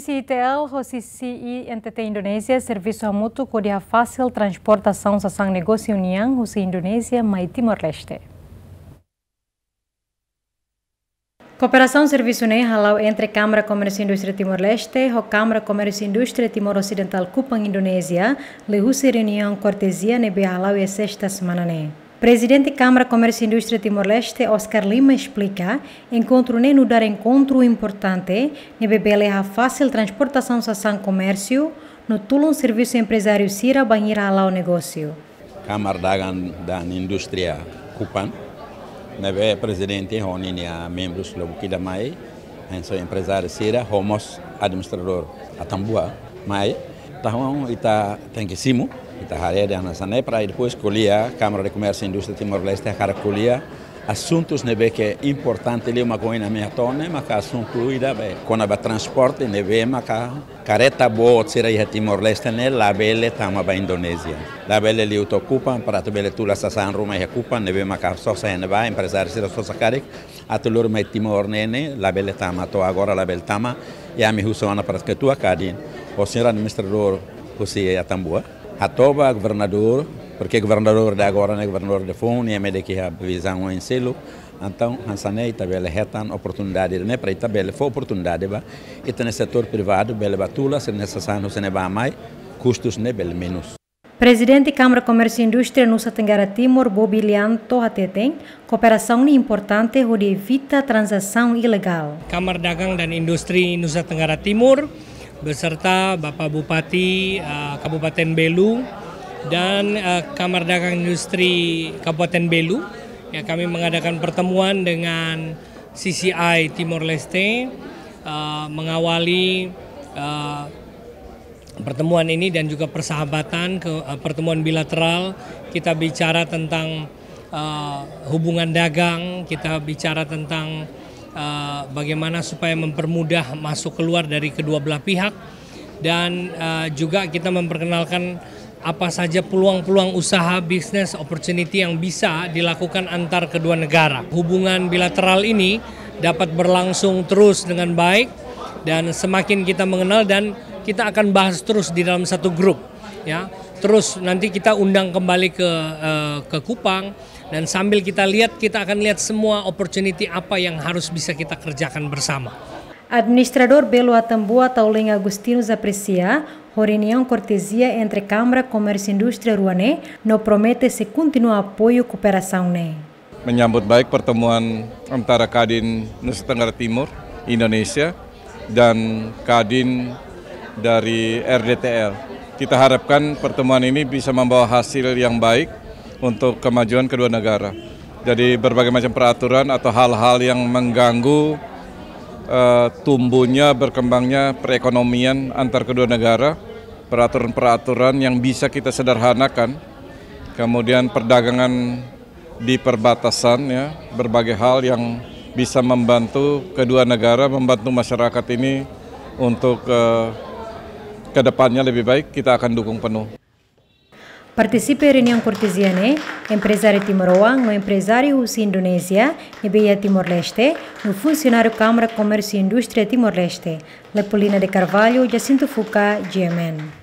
CCITL ou CCI NTT Indonésia, serviço a mútuo, Fácil, transportação, sasang negócio União, Rússia Indonésia, Mai Timor-Leste. Cooperação serviço ne halau entre Câmara Comércio e Indústria Timor-Leste e Câmara Comércio e Indústria Timor-Ocidental Kupang Indonésia, lehusi reunião cortesia nebe halau e sexta semana ne. Presidente da Câmara Comércio e Indústria Timor-Leste, Oscar Lima, explica encontro nem no dar encontro importante, nem bebele é a fácil transportação sação comércio, no tulum serviço empresário Cira banheira lá o negócio. Câmara da, da Indústria Cupan, nebe é presidente honini a membros do Bukida Mai, em seu empresário Cira, homos administrador Atambua Mai, tá e ita tá tem que simo, Itajaré de Anasané, para depois colher a Câmara de Comércio e Indústria Timor-Leste, para colher assuntos neve que é importante ali uma coisa na minha tona, mas que é assunto ida bem. Quando vai transporte, neve, mas que careta boa, será ia Timor-Leste, né, lá bele tama para Indonésia. Lá bela ali o ocupa, para tu bela tudo a sasan ruma e ocupa, neve, mas que só se neva, empresário será só sacarek, a tu lor me Timor-Nene, né, né? lá bele tama, to agora lá bele tama, e a mi husona para que tu acadin. O senhor administrador, você é a tambua? a toba governador, porque governador de agora né é governador de fone, é meio que a visão em selo. Então, Hansanei tabele retan oportunidade, né, para tabele foi oportunidade, ba. E tem setor privado, bele batula, se necessário, se não vai mais, custos né bele menos. Presidente Câmara Comércio e Indústria Nusa Tenggara Timor, Bobilian Tohateten, cooperação é importante onde evita transação ilegal. Câmara Dagang dan Industri Nusa Tenggara Timur, beserta Bapak Bupati uh, Kabupaten Belu dan uh, Kamar Dagang Industri Kabupaten Belu. Ya, kami mengadakan pertemuan dengan CCI Timor Leste uh, mengawali uh, pertemuan ini dan juga persahabatan ke uh, pertemuan bilateral. Kita bicara tentang uh, hubungan dagang, kita bicara tentang uh, bagaimana supaya mempermudah masuk keluar dari kedua belah pihak dan uh, juga kita memperkenalkan apa saja peluang-peluang usaha bisnis opportunity yang bisa dilakukan antar kedua negara. Hubungan bilateral ini dapat berlangsung terus dengan baik dan semakin kita mengenal dan kita akan bahas terus di dalam satu grup ya Terus nanti kita undang kembali ke uh, ke Kupang dan sambil kita lihat kita akan lihat semua opportunity apa yang harus bisa kita kerjakan bersama. Administrador Belo Atambua Taulem Agustinus aprecia reunião cortesia entre Câmara Comércio e Indústria Ruanê no promete se continua apoio cooperação NE. Menyambut baik pertemuan antara Kadin Nusa Tenggara Timur Indonesia dan Kadin dari RDTR kita harapkan pertemuan ini bisa membawa hasil yang baik untuk kemajuan kedua negara. Jadi berbagai macam peraturan atau hal-hal yang mengganggu uh, tumbuhnya, berkembangnya perekonomian antar kedua negara, peraturan-peraturan yang bisa kita sederhanakan, kemudian perdagangan di perbatasan ya berbagai hal yang bisa membantu kedua negara membantu masyarakat ini untuk uh, kedepannya lebih baik kita akan dukung penuh. Participe reunião cortesiana, empresário timorão, o empresário russo Indonesia, Nebeia Timor-Leste, no funcionário Câmara Comércio e Indústria Timor-Leste, Lepolina de Carvalho, Jacinto Fuca, GMN.